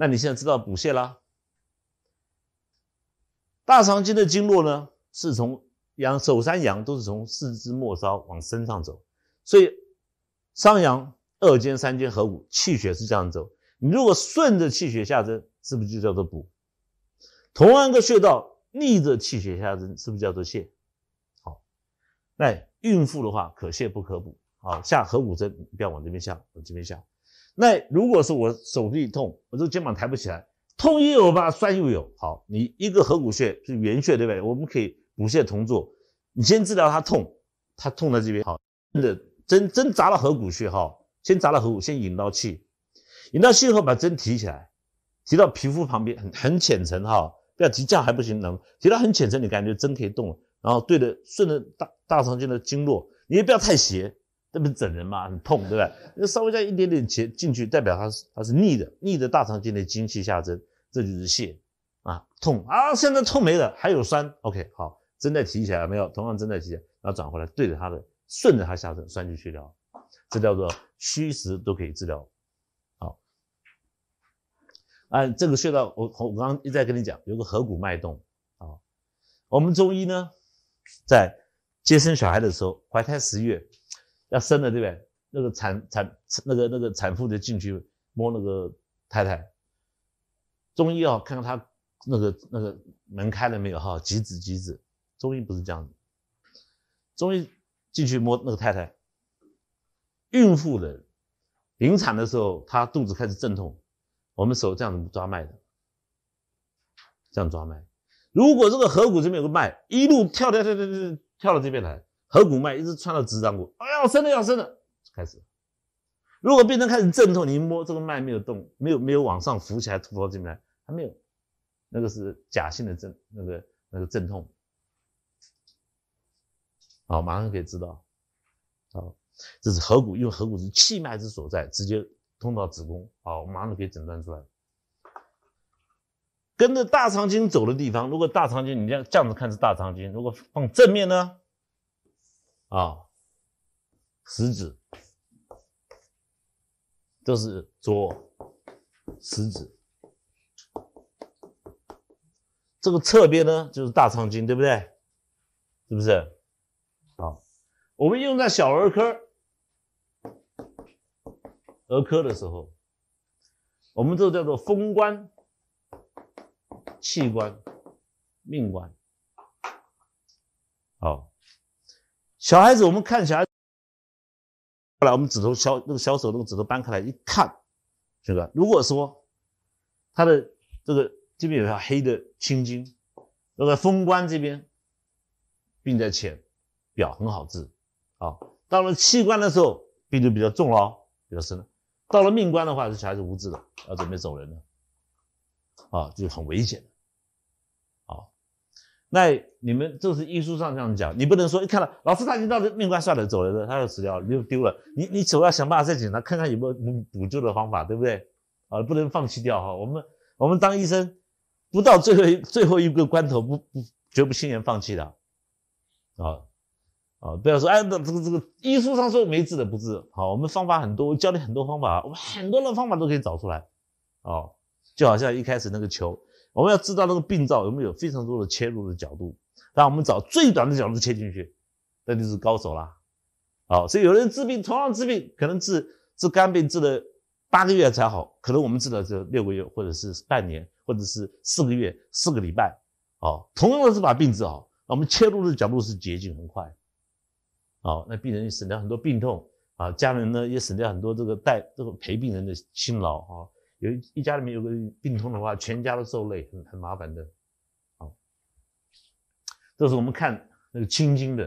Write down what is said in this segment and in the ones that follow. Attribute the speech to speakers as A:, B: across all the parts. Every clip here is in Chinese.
A: 那你现在知道补泻啦。大肠经的经络呢，是从阳手三阳都是从四肢末梢往身上走，所以三阳二间、三间、合谷，气血是这样走。你如果顺着气血下针，是不是就叫做补？同样个穴道逆着气血下针，是不是叫做泻？好，那孕妇的话，可泻不可补。好，下合谷针，不要往这边下，往这边下。那如果是我手臂痛，我这个肩膀抬不起来，痛又有吧，酸又有，好，你一个合谷穴是原穴，对不对？我们可以补穴同做，你先治疗他痛，他痛在这边，好，的针针扎到合谷穴，哈，先扎到合谷，先引到气，引到气后把针提起来，提到皮肤旁边很很浅层，哈，不要提，这样还不行，能提到很浅层，你感觉针可以动了，然后对着顺着大大肠经的经络，你也不要太斜。这不是整人嘛，很痛，对对？那稍微再一点点钱进去，代表它是它是逆的，逆的大肠经的精气下针，这就是泻啊痛啊，现在痛没了，还有酸。OK，好，针再提起来没有？同样针再提起来，然后转回来对着它的，顺着它下针酸就去了。这叫做虚实都可以治疗。好，按这个穴道，我我刚一再跟你讲，有个合谷脉动啊，我们中医呢在接生小孩的时候，怀胎十月。要生了，对不对？那个产产那个那个产妇就进去摸那个太太，中医啊，看看他那个那个门开了没有哈？急子急子，中医不是这样子。中医进去摸那个太太，孕妇的临产的时候，她肚子开始阵痛，我们手这样抓脉的，这样抓脉。如果这个合谷这边有个脉，一路跳跳跳跳跳跳到这边来。合谷脉一直穿到直掌骨，哎呀，生了要生了，开始。如果病人开始阵痛，你一摸这个脉没有动，没有没有往上浮起来突破这边来，还没有，那个是假性的阵，那个那个阵痛，好，马上可以知道，好，这是合谷，因为合谷是气脉之所在，直接通到子宫，好，我们马上可以诊断出来。跟着大肠经走的地方，如果大肠经你这样这样子看是大肠经，如果放正面呢？啊，食指，这是左食指，这个侧边呢就是大肠经，对不对？是不是？好，我们用在小儿科儿科的时候，我们这叫做风关、气关、命关，好。小孩子，我们看小孩子。后来我们指头小，那个小手那个指头搬开来一看，这个如果说他的这个这边有条黑的青筋，那个风关这边，病在浅，表很好治。啊，到了气关的时候，病就比较重了，比较深了。到了命关的话，这小孩子无治的，要准备走人了。啊，就很危险。那你们就是医书上这样讲，你不能说一看到老师他已经到命关算了，走了，他就死掉了，你就丢了。你你总要想办法再检查，看看有没有补救的方法，对不对？啊，不能放弃掉哈。我们我们当医生，不到最后最后一个关头，不不绝不轻言放弃的。啊啊，不要说哎，那这个这个医书上说没治的不治，好，我们方法很多，我教你很多方法，我们很多的方法都可以找出来。哦，就好像一开始那个球。我们要知道那个病灶有没有非常多的切入的角度，那我们找最短的角度切进去，那就是高手啦。好，所以有人治病同样治病，可能治治肝病治了八个月才好，可能我们治了就六个月或者是半年或者是四个月四个礼拜。好，同样的是把病治好，那我们切入的角度是捷径很快。好，那病人省掉很多病痛啊，家人呢也省掉很多这个带这个陪病人的辛劳啊。有一家里面有个病痛的话，全家都受累，很很麻烦的。好，这是我们看那个青筋的，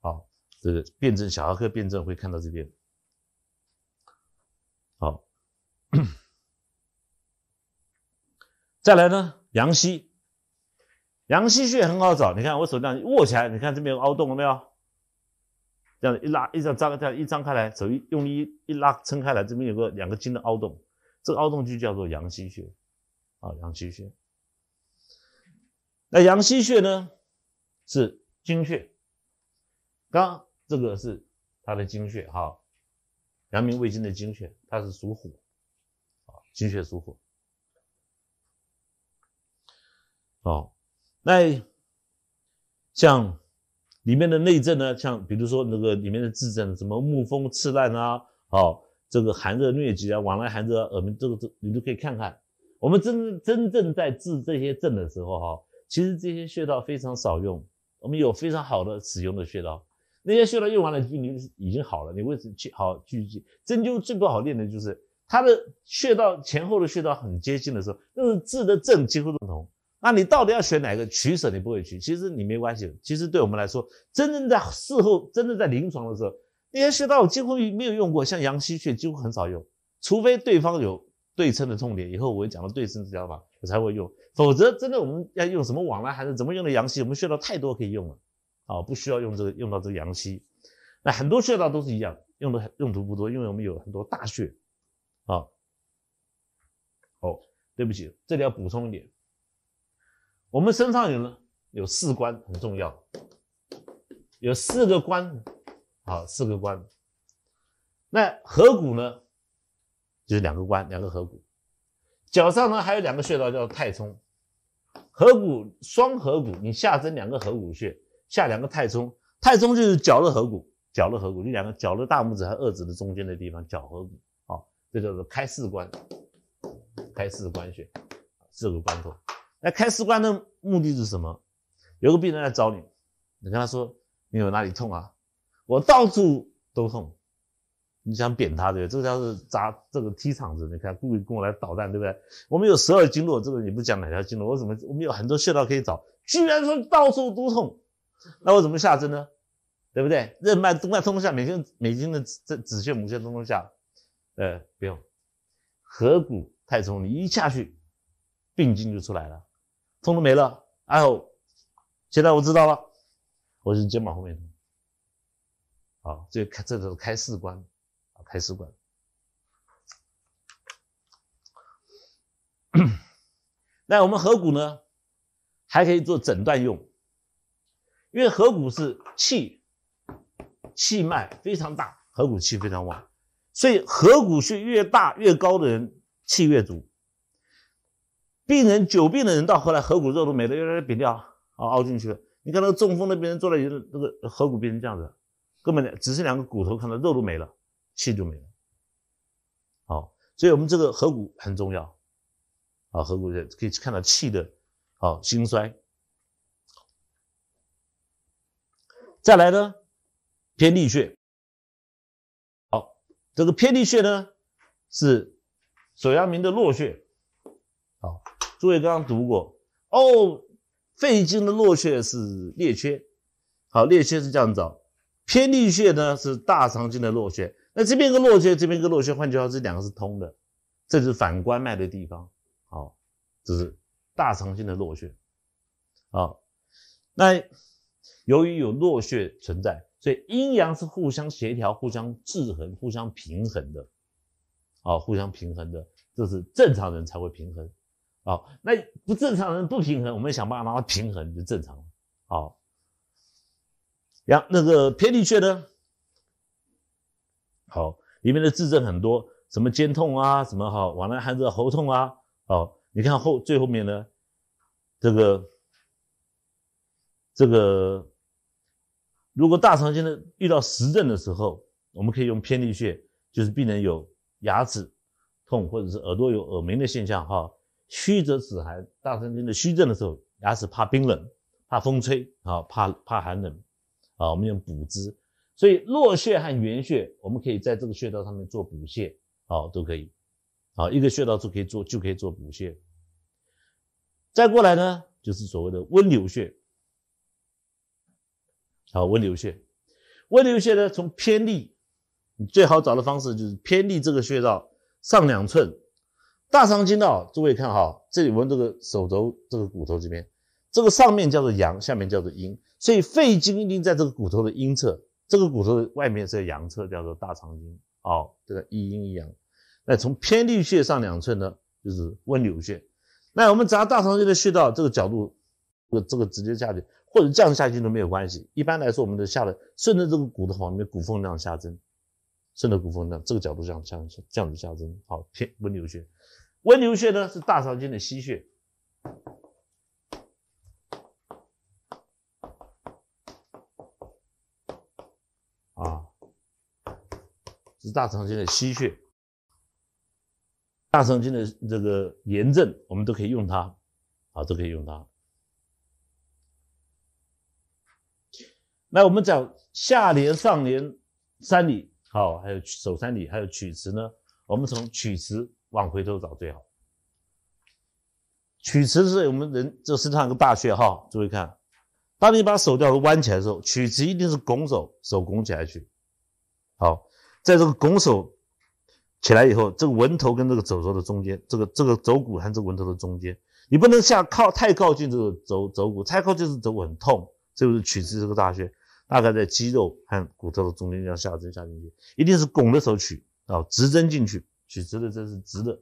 A: 啊，这个辩证小儿科辩证会看到这边。好，再来呢，阳溪，阳溪穴很好找。你看我手这样握起来，你看这边有凹洞了没有？这样一拉，一张张样一张开来，手一用力一拉撑开来，这边有个两个筋的凹洞。这个凹洞穴叫做阳溪穴，啊，阳溪穴。那阳溪穴呢是经穴，刚这个是它的经穴哈，阳明胃经的经穴，它是属火，啊，经穴属火。哦，那像里面的内症呢，像比如说那个里面的治症，什么木风刺烂啊，哦。这个寒热疟疾啊，往来寒热，我们这个这你都可以看看。我们真真正在治这些症的时候，哈，其实这些穴道非常少用，我们有非常好的使用的穴道。那些穴道用完了，你已经好了，你为什么去好去去？针灸最不好练的就是它的穴道前后的穴道很接近的时候，那是治的症几乎不同。那你到底要选哪个取舍？你不会取，其实你没关系。其实对我们来说，真正在事后，真正在临床的时候。那些穴道几乎没有用过，像阳溪穴几乎很少用，除非对方有对称的痛点。以后我讲到对称治疗法，我才会用。否则，真的我们要用什么网呢？还是怎么用的阳溪？我们穴道太多可以用了，啊，不需要用这个，用到这个阳溪。那很多穴道都是一样，用的用途不多，因为我们有很多大穴。啊，哦，对不起，这里要补充一点，我们身上有呢，有四关很重要，有四个关。好，四个关。那合谷呢，就是两个关，两个合谷。脚上呢还有两个穴道叫太冲，合谷、双合谷。你下针两个合谷穴，下两个太冲。太冲就是脚的合谷，脚的合谷就两个脚的大拇指和二指的中间的地方，脚合谷。好，这叫做开四关，开四关穴，四个关头。那开四关的目的是什么？有个病人来找你，你跟他说：“你有哪里痛啊？”我到处都痛，你想扁他对不对？这叫是砸这个踢场子，你看故意跟我来捣蛋，对不对？我们有十二经络，这个你不讲哪条经络，我怎么？我们有很多穴道可以找，居然说到处都痛，那我怎么下针呢？对不对？任脉、动脉通通下，每天每天的子子穴、母穴通通下，呃，不用，合谷、太冲，你一下去，病经就出来了，痛都没了。哎呦，现在我知道了，我是肩膀后面。啊，这开，这是开四关，啊，开四关。那我们合谷呢，还可以做诊断用，因为合谷是气，气脉非常大，合谷气非常旺，所以合谷穴越大越高的人气越足。病人久病的人到后来合谷肉都美的越来越扁掉，啊，凹进去。了。你看那个中风的病人椅子，那个合谷变成这样子。根本只是两个骨头，看到肉都没了，气就没了。好，所以我们这个合谷很重要，啊，合谷可以看到气的好兴衰。再来呢，偏历穴。好，这个偏历穴呢是手阳明的络穴。好，诸位刚刚读过哦，肺经的络穴是列缺。好，列缺是这样找。偏历穴呢是大肠经的络穴，那这边一个络穴，这边一个络穴，换句话说这两个是通的，这是反关脉的地方。好，这是大肠经的络穴。好，那由于有络穴存在，所以阴阳是互相协调、互相制衡、互相平衡的。啊，互相平衡的，这是正常人才会平衡。啊，那不正常人不平衡，我们想办法让它平衡就正常了。好。呀，那个偏历穴呢？好，里面的治症很多，什么肩痛啊，什么哈，往来寒热、喉痛啊，好，你看后最后面呢，这个这个，如果大肠经的遇到实症的时候，我们可以用偏历穴，就是病人有牙齿痛或者是耳朵有耳鸣的现象哈。虚则止寒，大肠经的虚症的时候，牙齿怕冰冷、怕风吹啊，怕怕寒冷。啊，我们用补之，所以络穴和原穴，我们可以在这个穴道上面做补泻，好，都可以。好，一个穴道就可以做，就可以做补泻。再过来呢，就是所谓的温溜穴。好，温溜穴，温溜穴呢，从偏历，你最好找的方式就是偏历这个穴道上两寸，大肠经道。诸位看哈，这里纹这个手肘这个骨头这边，这个上面叫做阳，下面叫做阴。所以肺经一定在这个骨头的阴侧，这个骨头的外面是阳侧，叫做大肠经。哦，这个一阴一阳。那从偏历穴上两寸呢，就是温柳穴。那我们要大肠经的穴道，这个角度，这个这个直接下去，或者降下去都没有关系。一般来说，我们都下的顺着这个骨头往里面骨缝那样下针，顺着骨缝呢，这个角度样这降着下针。好，偏温溜穴。温溜穴呢是大肠经的溪穴。大肠经的吸血，大肠经的这个炎症，我们都可以用它，啊，都可以用它。那我们讲下联、上联三里，好，还有手三里，还有曲池呢。我们从曲池往回头找最好。曲池是我们人这身上一个大穴哈，注意看，当你把手肘弯起来的时候，曲池一定是拱手，手拱起来去，好。在这个拱手起来以后，这个纹头跟这个肘轴的中间，这个这个肘骨和这纹头的中间，你不能下靠太靠近这个肘肘骨，太靠这是肘骨很痛。就是曲池这个大穴，大概在肌肉和骨头的中间，这样下针下进去，一定是拱的手候取啊，直针进去。曲池的针是直的，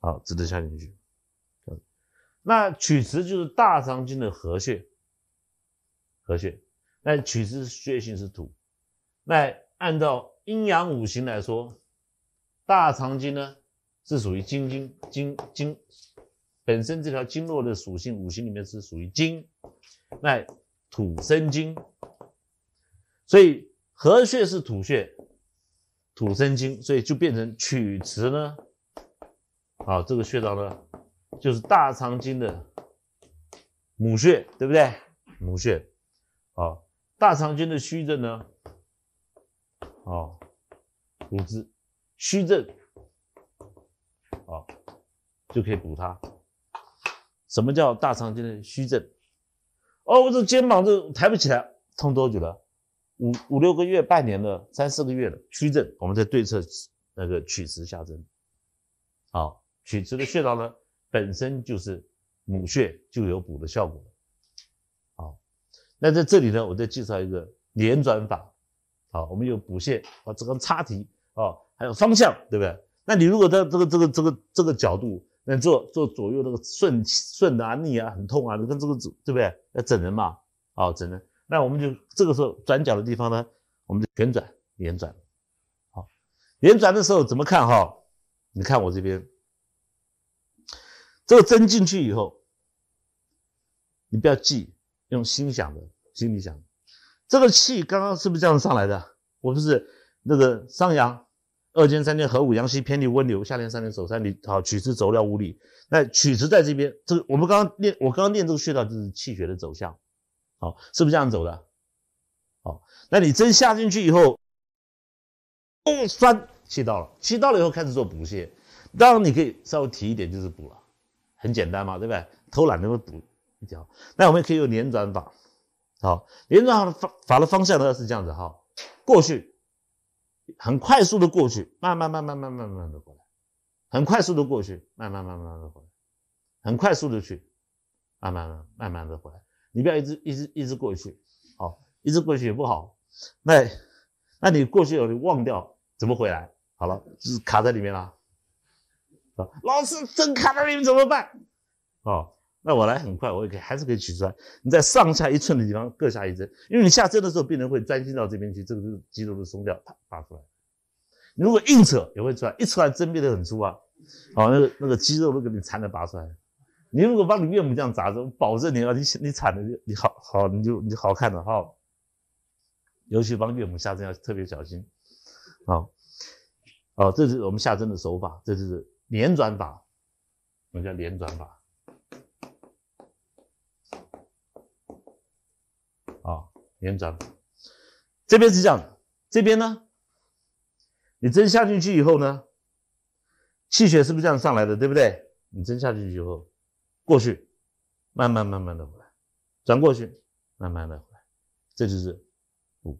A: 好，直的下进去。那曲池就是大肠经的合穴，合穴。那曲池血性是土，那按照。阴阳五行来说，大肠经呢是属于金经，金金本身这条经络的属性，五行里面是属于金，那土生金，所以合穴是土穴，土生金，所以就变成曲池呢，啊，这个穴道呢就是大肠经的母穴，对不对？母穴，啊，大肠经的虚症呢？哦，骨质虚症，啊，就可以补它。什么叫大肠经的虚症？哦，我这肩膀这抬不起来，痛多久了？五五六个月，半年了，三四个月了。虚症，我们在对侧那个曲池下针。好，曲池的穴道呢，本身就是母穴，就有补的效果。好，那在这里呢，我再介绍一个连转法。好，我们有补线，啊，这个插题，啊，还有方向，对不对？那你如果在这个这个这个这个角度，那做做左右那个顺顺啊、逆啊，很痛啊，你跟这个对不对？要整人嘛，哦，整人。那我们就这个时候转角的地方呢，我们就旋转、连转。好，连转的时候怎么看哈？你看我这边，这个针进去以后，你不要记，用心想的，心里想。这个气刚刚是不是这样上来的？我不是那个上阳二间三间合五阳溪偏离温流，下廉三里走三里好曲池走料五里。那曲池在这边，这个我们刚刚练，我刚刚练这个穴道就是气血的走向，好，是不是这样走的？好，那你针下进去以后，哦，酸，气到了，气到了以后开始做补泻，当然你可以稍微提一点就是补了，很简单嘛，对不对？偷懒都会补一条。那我们可以用连转法。好，连这样法的方向呢是这样子哈，过去，很快速的过去，慢慢慢慢慢慢慢的过来，很快速的过去，慢慢慢慢的回来，很快速的去，慢慢慢慢慢的回来，你不要一直一直一直过去，好，一直过去也不好，那那你过去以后忘掉怎么回来？好了，就是卡在里面了。老师，真卡在里面怎么办？啊？那我来很快，我也可以，还是可以取出来。你在上下一寸的地方各下一针，因为你下针的时候，病人会专心到这边去，这个肌肉都松掉，啪拔出来。如果硬扯也会出来，一出来针变得很粗啊。哦，那个那个肌肉都给你缠的拔出来。你如果帮你岳母这样扎针，保证你啊，你你惨的你好好，你就你好看的哈。尤其帮岳母下针要特别小心。好，哦，这是我们下针的手法，这就是连转法，我们叫连转法。延长，这边是这样，这边呢，你针下进去以后呢，气血是不是这样上来的，对不对？你针下进去以后，过去，慢慢慢慢的回来，转过去，慢慢的回来，这就是补。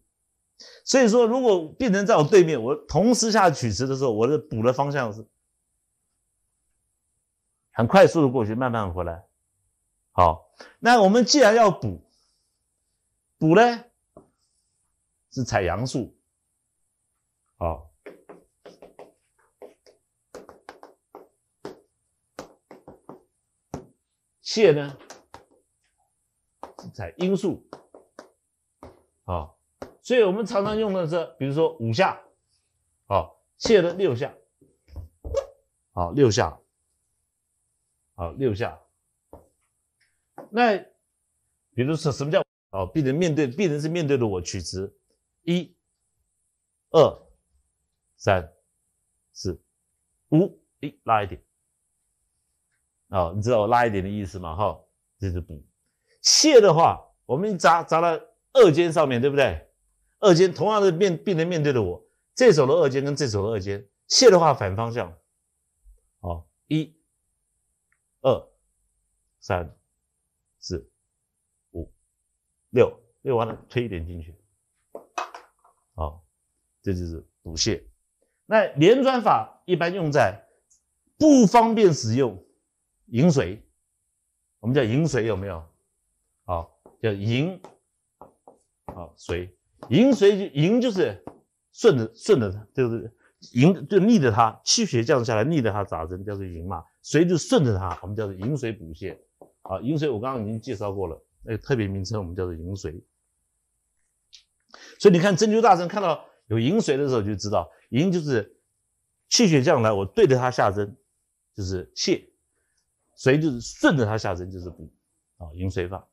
A: 所以说，如果病人在我对面，我同时下取池的时候，我的补的方向是，很快速的过去，慢慢回来。好，那我们既然要补。补呢是采阳术，好；谢呢是采阴数，哦，所以我们常常用的是，比如说五下，哦，谢了六下，哦，六下，哦，六下。那比如说什么叫？哦，病人面对病人是面对着我取值，一、二、三、四、五，一拉一点。哦，你知道我拉一点的意思吗？哈，这是补。泻的话，我们砸砸了二尖上面对不对？二尖同样是面病人面对着我，这手的二尖跟这手的二尖，泻的话反方向。哦，一、二、三、四。六六完了，推一点进去，好，这就是补泻。那连转法一般用在不方便使用饮水，我们叫饮水有没有？好，叫饮，好水饮水就饮就是顺着顺着它，就是饮就逆着它，气血降下来逆着它扎针叫做饮嘛，水就顺着它，我们叫做饮水补泻。啊，饮水我刚刚已经介绍过了。个特别名称我们叫做迎水。所以你看针灸大神看到有迎水的时候就知道，迎就是气血降来，我对着它下针就是泻；水就是顺着它下针就是补。啊，迎水法。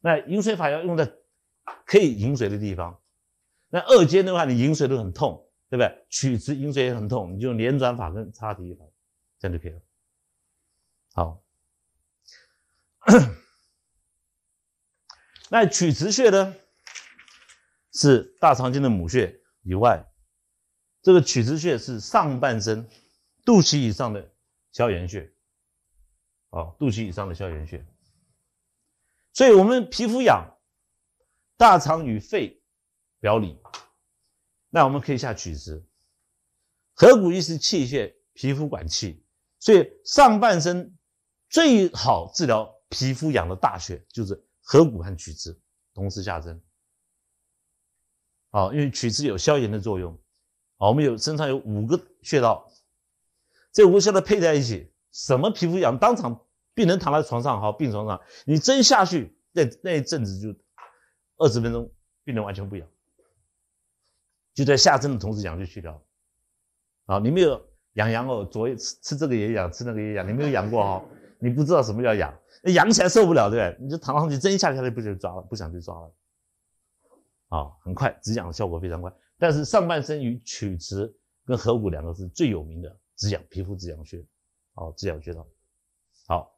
A: 那迎水法要用在可以迎水的地方。那二尖的话，你迎水都很痛，对不对？曲池迎水也很痛，你就连转法跟插提法这样就可以了。好。那曲池穴呢，是大肠经的母穴以外，这个曲池穴是上半身，肚脐以上的消炎穴，啊，肚脐以上的消炎穴。所以，我们皮肤痒，大肠与肺表里，那我们可以下曲池。合谷一是气血，皮肤管气，所以上半身最好治疗皮肤痒的大穴就是。合谷和曲池同时下针，啊，因为曲池有消炎的作用，啊，我们有身上有五个穴道，这五个穴道配在一起，什么皮肤痒，当场病人躺在床上哈，病床上你针下去那那一阵子就二十分钟，病人完全不痒，就在下针的同时痒就去掉了，啊，你没有痒痒哦，昨吃吃这个也痒，吃那个也痒，你没有痒过哈，你不知道什么叫痒。痒起来受不了，对不对？你就躺上去，真一下下来不就抓了？不想去抓了，啊，很快止痒效果非常快。但是上半身与曲池跟合谷两个是最有名的止痒皮肤止痒穴，哦，止痒穴道，好。